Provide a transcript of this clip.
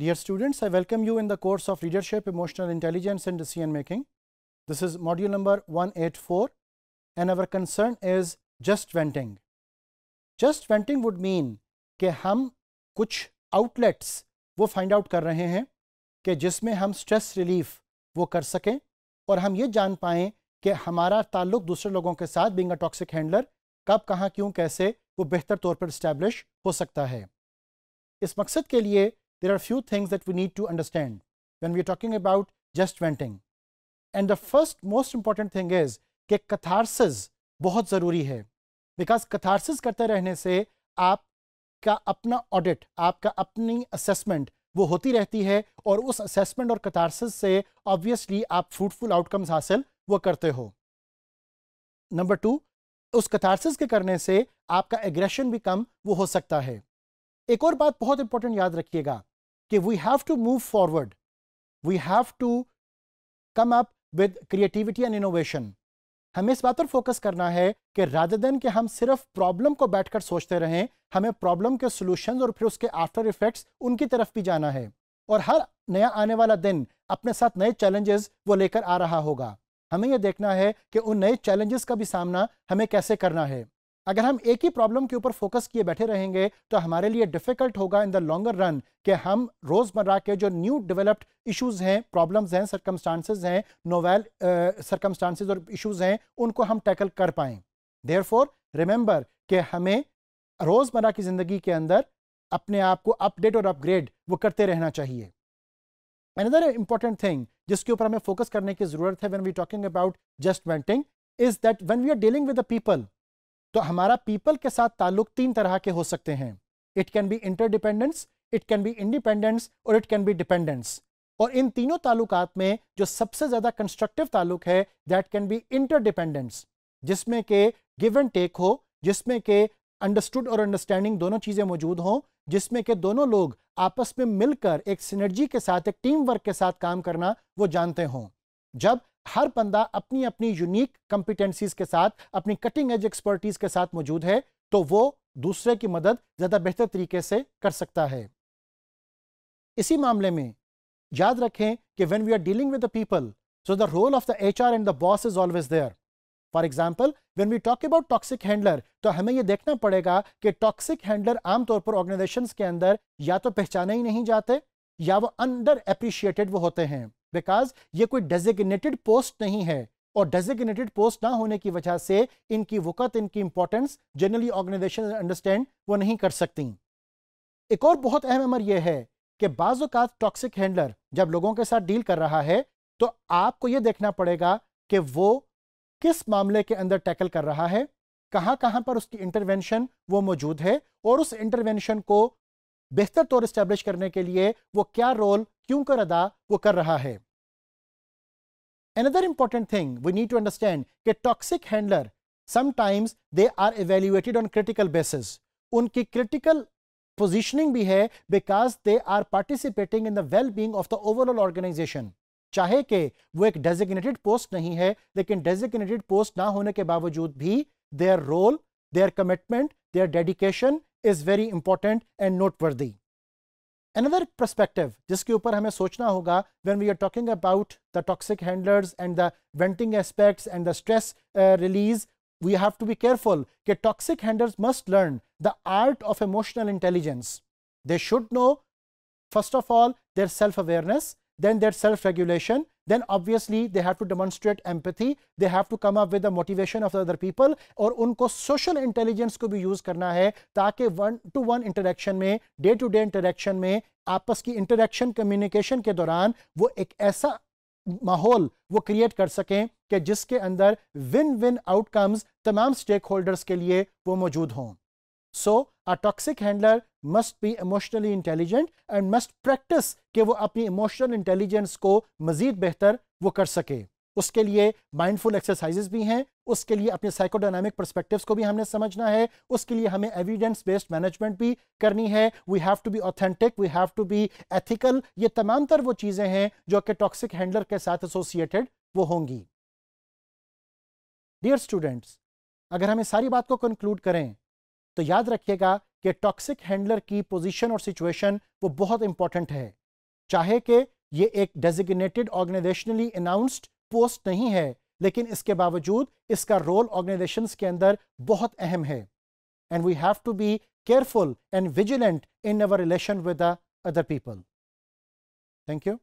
Dear students, I welcome you in the course of Leadership, Emotional Intelligence and Decision Making. This is module number 184 and our concern is just venting. Just venting would mean कि हम कुछ outlets वो find out कर रहे हैं कि जिसमें हम stress relief वो कर सकें और हम ये जान पाएँ कि हमारा ताल्लुक दूसरे लोगों के साथ being a toxic handler कब कहाँ क्यों कैसे वो बेहतर तौर पर establish हो सकता है इस मकसद के लिए there are few things that we need to understand when we are talking about just venting. And the first most important thing is कि catharsis बहुत ज़रूरी है because catharsis करते रहने से आपका अपना ऑडिट आपका अपनी असेसमेंट वो होती रहती है और उस असेसमेंट और कतारसिस से ऑब्वियसली आप फ्रूटफुल आउटकम्स हासिल वो करते हो नंबर टू उस कतारसिस के करने से आपका एग्रेशन भी कम वो हो सकता है एक और बात बहुत इंपॉर्टेंट याद रखिएगा कि we have to move forward we have to come up with creativity and innovation हमें इस बात पर फोकस करना है कि राधर देन के हम सिर्फ प्रॉब्लम को बैठकर सोचते रहें हमें प्रॉब्लम के सोल्यूशन और फिर उसके आफ्टर इफेक्ट्स उनकी तरफ भी जाना है और हर नया आने वाला दिन अपने साथ नए चैलेंजेस वो लेकर आ रहा होगा हमें यह देखना है कि उन नए चैलेंजेस का भी सामना हमें कैसे करना है अगर हम एक ही प्रॉब्लम के ऊपर फोकस किए बैठे रहेंगे तो हमारे लिए डिफिकल्ट होगा इन द लॉन्गर रन कि हम रोज़मर्रा के जो न्यू डेवलप्ड इश्यूज हैं प्रॉब्लम्स हैं सर्कमस्टांसेज हैं नोवेल सर्कमस्टांसेज और इश्यूज हैं उनको हम टैकल कर पाए देयर फोर रिमेंबर कि हमें रोज़मर्रा की ज़िंदगी के अंदर अपने आप को अपडेट और अपग्रेड वो करते रहना चाहिए अनदर इंपॉर्टेंट थिंग जिसके ऊपर हमें फोकस करने की ज़रूरत है when we talking about just venting is that when we are dealing with the people तो हमारा पीपल के साथ ताल्लुक तीन तरह के हो सकते हैं it can be interdependence it can be independence और इट कैन बी डिपेंडेंस और इन तीनों ताल्लुकात में जो सबसे ज़्यादा कंस्ट्रक्टिव ताल्लुक है दैट कैन बी इंटरडिपेंडेंस जिसमें के गिव एंड टेक हो जिसमें के अंडरस्टूड और अंडरस्टैंडिंग दोनों चीज़ें मौजूद हों जिसमें के दोनों लोग आपस में मिलकर एक सिनर्जी के साथ एक टीम वर्क के साथ काम करना वो जानते हों जब हर बंदा अपनी अपनी यूनिक कॉम्पिटेंसीज के साथ अपनी कटिंग एज एक्सपर्टीज के साथ मौजूद है तो वो दूसरे की मदद ज़्यादा बेहतर तरीके से कर सकता है इसी मामले में याद रखें कि when we are dealing with the people so the role of the H and the boss is always there for example when we talk about toxic handler तो हमें यह देखना पड़ेगा कि टॉक्सिक हैंडलर आमतौर पर ऑर्गेनाइजेशन के अंदर या तो पहचाने ही नहीं जाते या वो अंडर अप्रिशिएटेड वो होते हैं बिकॉज ये कोई डेजिग्नेटेड पोस्ट नहीं है और डेजिग्नेटेड पोस्ट ना होने की वजह से इनकी वक़त इनकी इंपॉर्टेंस जनरली ऑर्गेनाइजेशन अंडरस्टैंड वो नहीं कर सकती एक और बहुत अहम अमर यह है कि बाज़ात टॉक्सिक हैंडलर जब लोगों के साथ डील कर रहा है तो आपको यह देखना पड़ेगा कि वो किस मामले के अंदर टैकल कर रहा है कहां कहां पर उसकी इंटरवेंशन वो मौजूद है और उस इंटरवेंशन को बेहतर तौर स्टैब्लिश करने के लिए वो क्या रोल क्यों कर अदा वो कर रहा है Another important thing we need to understand कि toxic handler sometimes they are evaluated on critical basis. उनकी critical positioning भी है because they are participating in the well-being of the overall organization. चाहे कि वो एक designated post नहीं है लेकिन designated post ना होने के बावजूद भी their role, their commitment, their dedication is very important and noteworthy. Another perspective, jiske upar hume sochna hoga, when we are talking about the toxic handlers and the venting aspects and the stress uh, release, we have to be careful that toxic handlers must learn the art of emotional intelligence. They should know, first of all, their self-awareness, then their self-regulation, then obviously they have to demonstrate empathy they have to come up with the motivation of the other people aur unko social intelligence ko bhi use karna hai taaki one to one interaction mein day to day interaction mein aapas ki interaction communication ke dauran wo ek aisa माहौल वो create कर सकें कि जिसके अंदर win win outcomes तमाम stakeholders के लिए वो मौजूद हों सो so, A toxic handler must be emotionally intelligent and must practice कि वो अपनी emotional intelligence को मज़ीद बेहतर वो कर सके उसके लिए माइंडफुल एक्सरसाइजेस भी हैं उसके लिए अपने साइकोडायनामिक पर्सपेक्टिव्स को भी हमने समझना है उसके लिए हमें एविडेंस बेस्ड मैनेजमेंट भी करनी है we have to be authentic we have to be ethical ये तमाम तर वो चीज़ें हैं जो कि टॉक्सिक हैंडलर के साथ एसोसिएटेड वो होंगी डियर स्टूडेंट्स अगर हम इस सारी बात को कंक्लूड करें तो याद रखिएगा कि टॉक्सिक हैंडलर की पोजीशन और सिचुएशन वो बहुत इंपॉर्टेंट है चाहे कि ये एक डेजिग्नेटेड ऑर्गेनाइजेशनली अनाउंस्ड पोस्ट नहीं है लेकिन इसके बावजूद इसका रोल ऑर्गेनाइजेशन के अंदर बहुत अहम है and we have to be careful and vigilant in our relation with the other people thank you